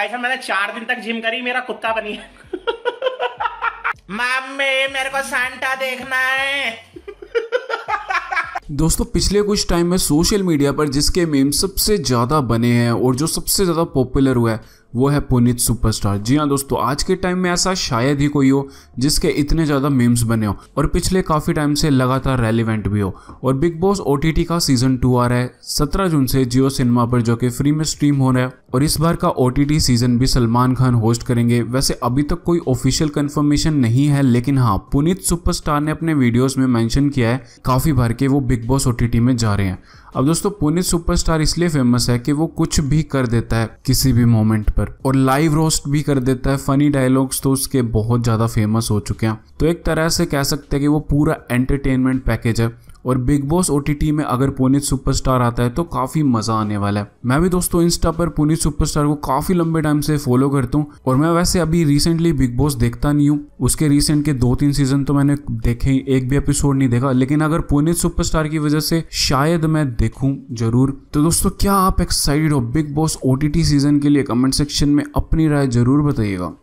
भाई साहब मैंने चार दिन तक जिम करी मेरा कुत्ता बनी है मम्मी मेरे को सांता देखना है दोस्तों पिछले कुछ टाइम में सोशल मीडिया पर जिसके मीम सबसे ज़्यादा बने हैं और जो सबसे ज़्यादा पॉपुलर हुआ है वो है पुनित सुपरस्टार जी हाँ दोस्तों आज के टाइम में ऐसा शायद ही कोई हो जिसके इतने ज़्यादा मीम्स बने हो और पिछले काफ़ी टाइम से लगातार रेलिवेंट भी हो और बिग बॉस ओ का सीजन टू आ रहा है सत्रह जून से जियो सिनेमा पर जो कि फ्री में स्ट्रीम हो रहा है और इस बार का ओ सीजन भी सलमान खान होस्ट करेंगे वैसे अभी तक कोई ऑफिशियल कन्फर्मेशन नहीं है लेकिन हाँ पुनित सुपरस्टार ने अपने वीडियोज में मैंशन किया है काफ़ी बार के वो बिग बॉस ओ में जा रहे हैं अब दोस्तों पुनित सुपरस्टार इसलिए फेमस है कि वो कुछ भी कर देता है किसी भी मोमेंट पर और लाइव रोस्ट भी कर देता है फनी डायलॉग्स तो उसके बहुत ज़्यादा फेमस हो चुके हैं तो एक तरह से कह सकते हैं कि वो पूरा एंटरटेनमेंट पैकेज है और बिग बॉस ओ में अगर पुनित सुपरस्टार आता है तो काफ़ी मज़ा आने वाला है मैं भी दोस्तों इंस्टा पर पुनित सुपरस्टार को काफ़ी लंबे टाइम से फॉलो करता हूँ और मैं वैसे अभी रिसेंटली बिग बॉस देखता नहीं हूँ उसके रिसेंट के दो तीन सीजन तो मैंने देखे एक भी एपिसोड नहीं देखा लेकिन अगर पुनित सुपर की वजह से शायद मैं देखूँ जरूर तो दोस्तों क्या आप एक्साइटेड हो बिग बॉस ओ सीजन के लिए कमेंट सेक्शन में अपनी राय जरूर बताइएगा